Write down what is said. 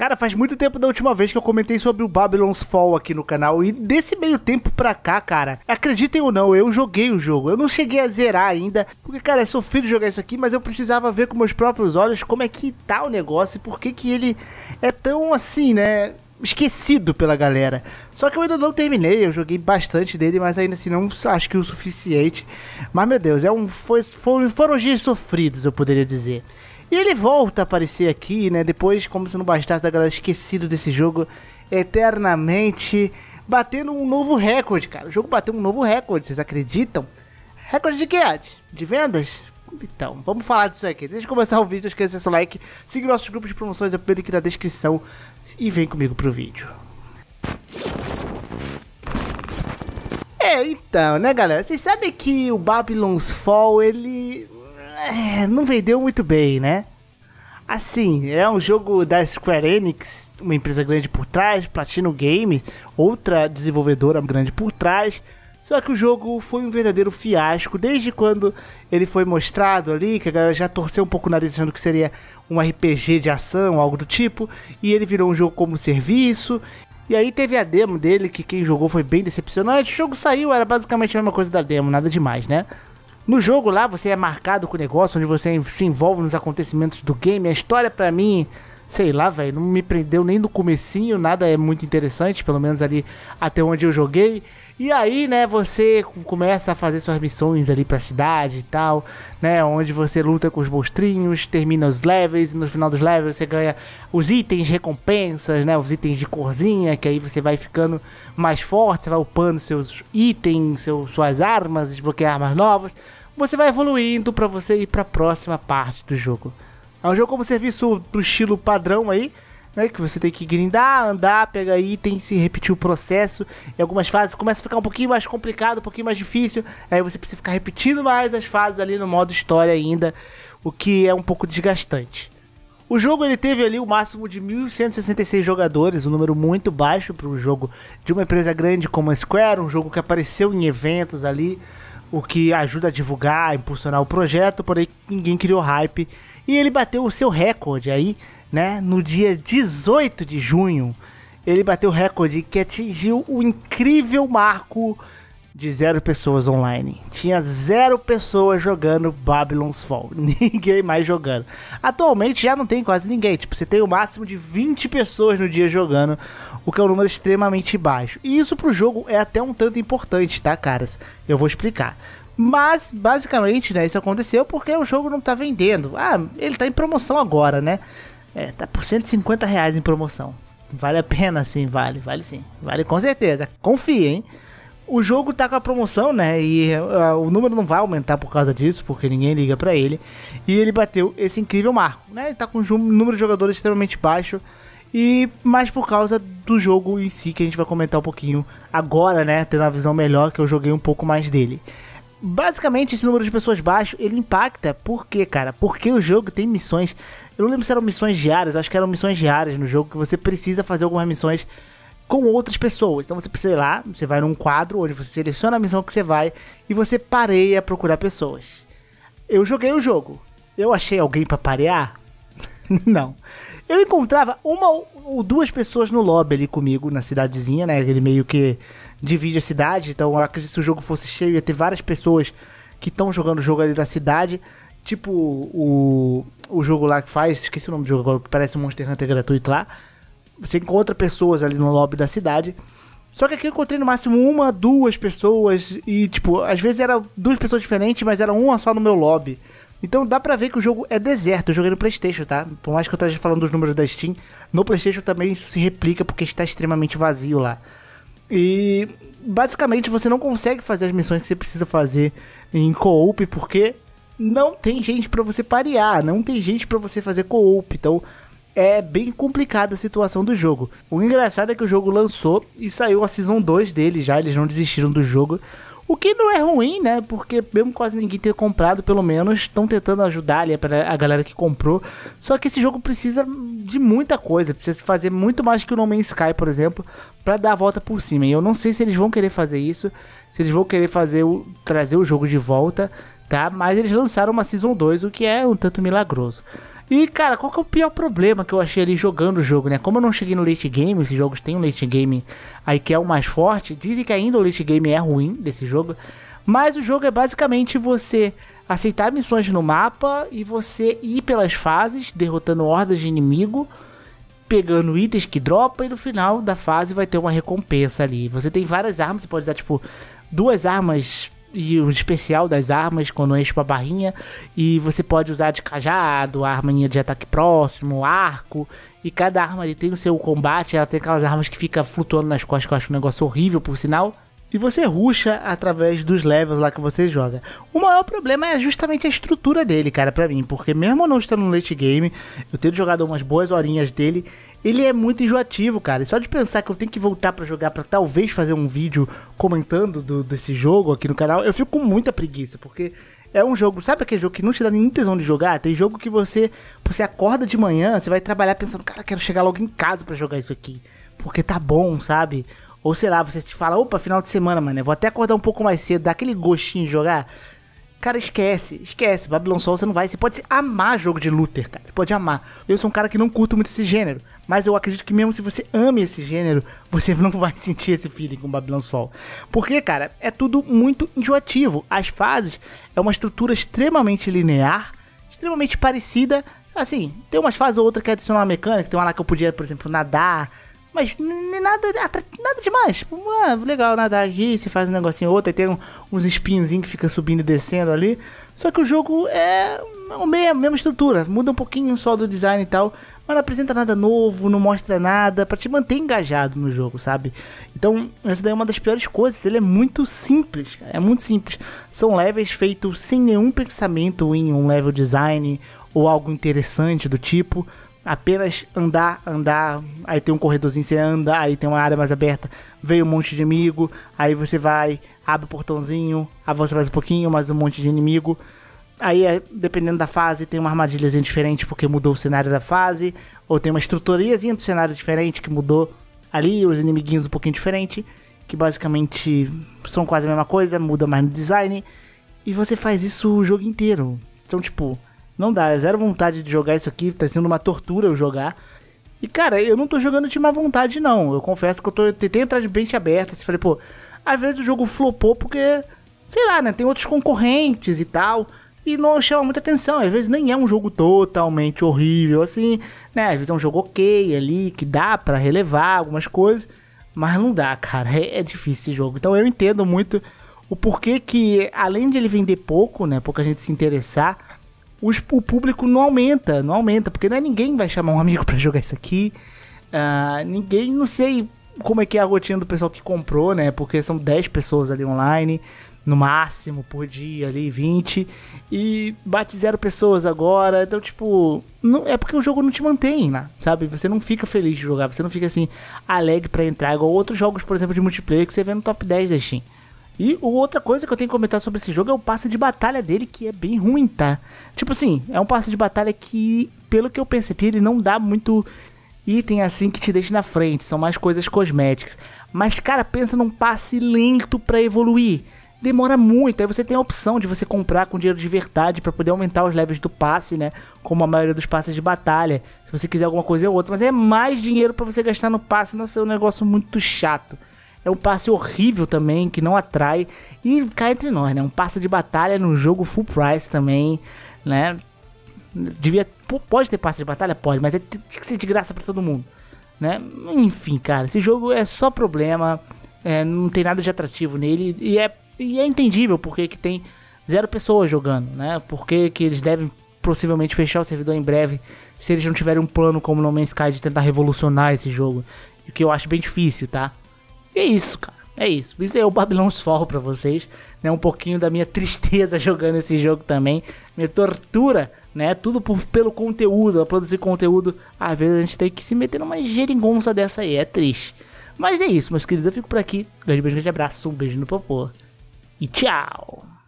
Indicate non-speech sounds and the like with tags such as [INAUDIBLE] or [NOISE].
Cara, faz muito tempo da última vez que eu comentei sobre o Babylon's Fall aqui no canal. E desse meio tempo pra cá, cara, acreditem ou não, eu joguei o jogo. Eu não cheguei a zerar ainda, porque, cara, é sofrido jogar isso aqui, mas eu precisava ver com meus próprios olhos como é que tá o negócio e por que que ele é tão assim, né? esquecido pela galera. Só que eu ainda não terminei, eu joguei bastante dele, mas ainda assim não acho que o suficiente. Mas meu Deus, é um foi, foram dias sofridos, eu poderia dizer. E ele volta a aparecer aqui, né? Depois, como se não bastasse da galera esquecido desse jogo eternamente, batendo um novo recorde, cara. O jogo bateu um novo recorde, vocês acreditam? Recorde de quê, De vendas? Então, vamos falar disso aqui. Deixa eu começar o vídeo, não esqueça seu like, siga nossos grupos de promoções, é o na descrição e vem comigo pro vídeo. É, então, né, galera? Vocês sabem que o Babylon's Fall, ele é, não vendeu muito bem, né? Assim, é um jogo da Square Enix, uma empresa grande por trás, Platino Game, outra desenvolvedora grande por trás. Só que o jogo foi um verdadeiro fiasco desde quando ele foi mostrado ali, que a galera já torceu um pouco o nariz achando que seria um RPG de ação, algo do tipo, e ele virou um jogo como serviço. E aí teve a demo dele, que quem jogou foi bem decepcionante. O jogo saiu, era basicamente a mesma coisa da demo, nada demais, né? No jogo lá, você é marcado com o negócio, onde você se envolve nos acontecimentos do game. A história, para mim, sei lá, velho, não me prendeu nem no comecinho, nada é muito interessante, pelo menos ali até onde eu joguei. E aí, né, você começa a fazer suas missões ali pra cidade e tal, né, onde você luta com os monstrinhos, termina os levels, e no final dos levels você ganha os itens recompensas, né, os itens de corzinha, que aí você vai ficando mais forte, você vai upando seus itens, seu, suas armas, desbloquear armas novas você vai evoluindo para você ir para a próxima parte do jogo. É um jogo como serviço do estilo padrão aí, né, que você tem que grindar, andar, pegar itens e repetir o processo. Em algumas fases começa a ficar um pouquinho mais complicado, um pouquinho mais difícil. Aí você precisa ficar repetindo mais as fases ali no modo história ainda, o que é um pouco desgastante. O jogo ele teve ali o máximo de 1.166 jogadores, um número muito baixo para um jogo de uma empresa grande como a Square, um jogo que apareceu em eventos ali, o que ajuda a divulgar, a impulsionar o projeto, porém ninguém criou hype. E ele bateu o seu recorde aí, né? No dia 18 de junho, ele bateu o recorde que atingiu o incrível marco de zero pessoas online. Tinha zero pessoas jogando Babylon's Fall. [LAUGHS] Ninguém mais jogando. Atualmente já não tem quase ninguém. Tipo, você tem o máximo de 20 pessoas no dia jogando, o que é um número extremamente baixo. E isso pro jogo é até um tanto importante, tá, caras? Eu vou explicar. Mas, basicamente, né, isso aconteceu porque o jogo não tá vendendo. Ah, ele tá em promoção agora, né? É, tá por 150 reais em promoção. Vale a pena, sim, vale, vale sim. Vale com certeza. Confia, hein? O jogo tá com a promoção, né? E uh, o número não vai aumentar por causa disso, porque ninguém liga para ele. E ele bateu esse incrível marco, né? Ele tá com um número de jogadores extremamente baixo. E mais por causa do jogo em si, que a gente vai comentar um pouquinho agora, né? Tendo a visão melhor, que eu joguei um pouco mais dele. Basicamente, esse número de pessoas baixo, ele impacta. Por quê, cara? Porque o jogo tem missões. Eu não lembro se eram missões diárias, acho que eram missões diárias no jogo, que você precisa fazer algumas missões com outras pessoas. Então você precisa ir lá, você vai num quadro onde você seleciona a missão que você vai e você pareia procurar pessoas. Eu joguei o jogo. Eu achei alguém para parear? [LAUGHS] Não. Eu encontrava uma ou duas pessoas no lobby ali comigo, na cidadezinha, né? Ele meio que divide a cidade, então eu acredito que se o jogo fosse cheio ia ter várias pessoas que estão jogando o jogo ali na cidade. Tipo o, o jogo lá que faz, esqueci o nome do jogo agora, que parece um Monster Hunter gratuito lá você encontra pessoas ali no lobby da cidade. Só que aqui eu encontrei no máximo uma, duas pessoas. E, tipo, às vezes era duas pessoas diferentes, mas era uma só no meu lobby. Então dá pra ver que o jogo é deserto. Eu joguei no PlayStation, tá? Por mais que eu esteja falando dos números da Steam, no PlayStation também isso se replica porque está extremamente vazio lá. E basicamente você não consegue fazer as missões que você precisa fazer em co-op porque não tem gente para você parear, não tem gente para você fazer co-op. Então é bem complicada a situação do jogo. O engraçado é que o jogo lançou e saiu a Season 2 dele já, eles não desistiram do jogo. O que não é ruim, né? Porque mesmo quase ninguém ter comprado, pelo menos, estão tentando ajudar ali a galera que comprou. Só que esse jogo precisa de muita coisa, precisa fazer muito mais que o No Man's Sky, por exemplo, para dar a volta por cima. E eu não sei se eles vão querer fazer isso, se eles vão querer fazer o, trazer o jogo de volta, tá? Mas eles lançaram uma Season 2, o que é um tanto milagroso. E, cara, qual que é o pior problema que eu achei ali jogando o jogo, né? Como eu não cheguei no late game, esses jogos têm um late game aí que é o mais forte. Dizem que ainda o late game é ruim desse jogo. Mas o jogo é basicamente você aceitar missões no mapa e você ir pelas fases, derrotando hordas de inimigo, pegando itens que dropa e no final da fase vai ter uma recompensa ali. Você tem várias armas, você pode usar tipo duas armas e o especial das armas quando enche uma barrinha. E você pode usar de cajado, arma de ataque próximo, arco. E cada arma ali tem o seu combate. Ela tem aquelas armas que fica flutuando nas costas, que eu acho um negócio horrível, por sinal. E você ruxa através dos levels lá que você joga. O maior problema é justamente a estrutura dele, cara, para mim. Porque mesmo não estando no late game, eu tendo jogado umas boas horinhas dele, ele é muito enjoativo, cara. E só de pensar que eu tenho que voltar para jogar para talvez fazer um vídeo comentando do, desse jogo aqui no canal, eu fico com muita preguiça, porque é um jogo, sabe aquele jogo que não te dá nenhum tesão de jogar? Tem jogo que você, você acorda de manhã, você vai trabalhar pensando, cara, quero chegar logo em casa para jogar isso aqui, porque tá bom, sabe? Ou sei lá, você te fala, opa, final de semana, mano, eu vou até acordar um pouco mais cedo, dá aquele gostinho de jogar. Cara, esquece, esquece. Babylon Soul você não vai. Você pode amar jogo de Luther, cara. Você pode amar. Eu sou um cara que não curto muito esse gênero. Mas eu acredito que mesmo se você ame esse gênero, você não vai [LAUGHS] sentir esse feeling com Babylon's Fall. Porque, cara, é tudo muito enjoativo. As fases é uma estrutura extremamente linear, extremamente parecida. Assim, tem umas fases ou outra que é adiciona uma mecânica. Tem uma lá que eu podia, por exemplo, nadar mas nada, nada demais. Tipo, ah, legal nadar aqui, você faz um negocinho outro, e tem um, uns espinhozinhos que fica subindo e descendo ali. Só que o jogo é a mesma, a mesma estrutura, muda um pouquinho só do design e tal, mas não apresenta nada novo, não mostra nada, para te manter engajado no jogo, sabe? Então, essa daí é uma das piores coisas, ele é muito simples, cara, é muito simples. São levels feitos sem nenhum pensamento em um level design ou algo interessante do tipo, apenas andar, andar, aí tem um corredorzinho, você anda, aí tem uma área mais aberta, veio um monte de inimigo, aí você vai, abre o portãozinho, avança mais um pouquinho, mais um monte de inimigo. Aí, é, dependendo da fase, tem uma armadilhazinha diferente porque mudou o cenário da fase, ou tem uma estruturazinha do cenário diferente que mudou ali, os inimiguinhos um pouquinho diferente, que basicamente são quase a mesma coisa, muda mais no design, e você faz isso o jogo inteiro. Então, tipo, não dá, é zero vontade de jogar isso aqui, tá sendo uma tortura eu jogar. E cara, eu não tô jogando de má vontade não, eu confesso que eu, tô, eu tentei entrar de mente aberta, assim, falei, pô, às vezes o jogo flopou porque, sei lá, né, tem outros concorrentes e tal, e não chama muita atenção, às vezes nem é um jogo totalmente horrível, assim, né, às vezes é um jogo ok ali, que dá para relevar algumas coisas, mas não dá, cara, é, é difícil esse jogo, então eu entendo muito o porquê que, além de ele vender pouco, né, pouca gente se interessar, os, o público não aumenta, não aumenta, porque não é ninguém vai chamar um amigo para jogar isso aqui. Uh, ninguém, não sei como é que é a rotina do pessoal que comprou, né? Porque são 10 pessoas ali online, no máximo por dia ali, 20. E bate zero pessoas agora. Então, tipo, não, é porque o jogo não te mantém, né? Sabe? Você não fica feliz de jogar, você não fica assim, alegre para entrar, igual outros jogos, por exemplo, de multiplayer que você vê no top 10 da Steam. E outra coisa que eu tenho que comentar sobre esse jogo é o passe de batalha dele, que é bem ruim, tá? Tipo assim, é um passe de batalha que, pelo que eu percebi, ele não dá muito item assim que te deixe na frente, são mais coisas cosméticas. Mas, cara, pensa num passe lento para evoluir. Demora muito, aí você tem a opção de você comprar com dinheiro de verdade para poder aumentar os levels do passe, né? Como a maioria dos passes de batalha, se você quiser alguma coisa ou é outra, mas é mais dinheiro para você gastar no passe, não é um negócio muito chato. É um passe horrível também, que não atrai. E cai entre nós, né? Um passe de batalha num jogo full price também, né? Devia, pode ter passe de batalha? Pode, mas é, tem que ser de graça para todo mundo, né? Enfim, cara, esse jogo é só problema. É, não tem nada de atrativo nele. E é, e é entendível porque que tem zero pessoas jogando, né? Porque que eles devem possivelmente fechar o servidor em breve se eles não tiverem um plano como No Man's Sky de tentar revolucionar esse jogo. O que eu acho bem difícil, tá? E é isso, cara. É isso. Isso é o Babylon's Fall pra vocês. Né? Um pouquinho da minha [LAUGHS] tristeza jogando esse jogo também. Minha tortura, né? Tudo por, pelo conteúdo. Pra produzir conteúdo, às vezes a gente tem que se meter numa geringonça dessa aí. É triste. Mas é isso, meus queridos. Eu fico por aqui. grande beijo, grande abraço. Um beijo no popô. E tchau!